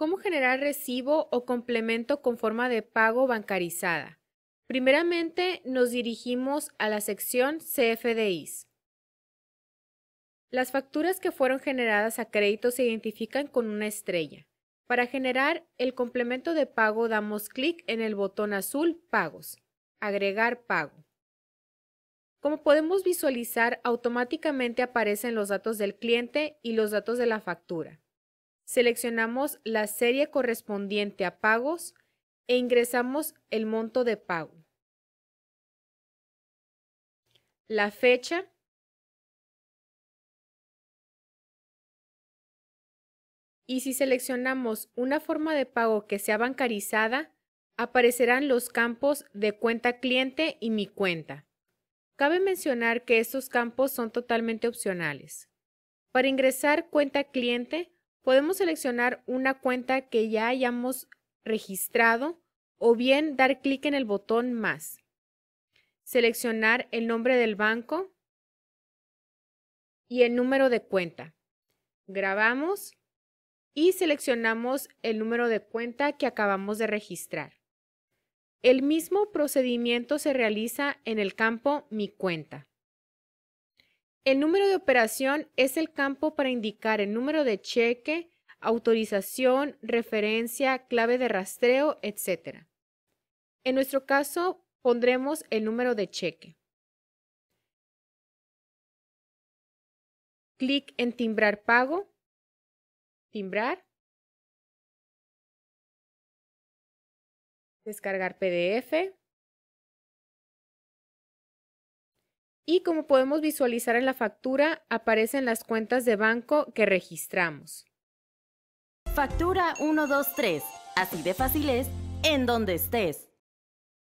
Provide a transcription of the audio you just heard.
¿Cómo generar recibo o complemento con forma de pago bancarizada? Primeramente, nos dirigimos a la sección CFDIs. Las facturas que fueron generadas a crédito se identifican con una estrella. Para generar el complemento de pago damos clic en el botón azul Pagos, Agregar pago. Como podemos visualizar, automáticamente aparecen los datos del cliente y los datos de la factura seleccionamos la serie correspondiente a pagos e ingresamos el monto de pago, la fecha, y si seleccionamos una forma de pago que sea bancarizada, aparecerán los campos de cuenta cliente y mi cuenta. Cabe mencionar que estos campos son totalmente opcionales. Para ingresar cuenta cliente, podemos seleccionar una cuenta que ya hayamos registrado o bien dar clic en el botón más. Seleccionar el nombre del banco y el número de cuenta. Grabamos y seleccionamos el número de cuenta que acabamos de registrar. El mismo procedimiento se realiza en el campo Mi cuenta. El número de operación es el campo para indicar el número de cheque, autorización, referencia, clave de rastreo, etc. En nuestro caso, pondremos el número de cheque. Clic en Timbrar pago. Timbrar. Descargar PDF. y como podemos visualizar en la factura, aparecen las cuentas de banco que registramos. Factura 123. Así de fácil es, en donde estés.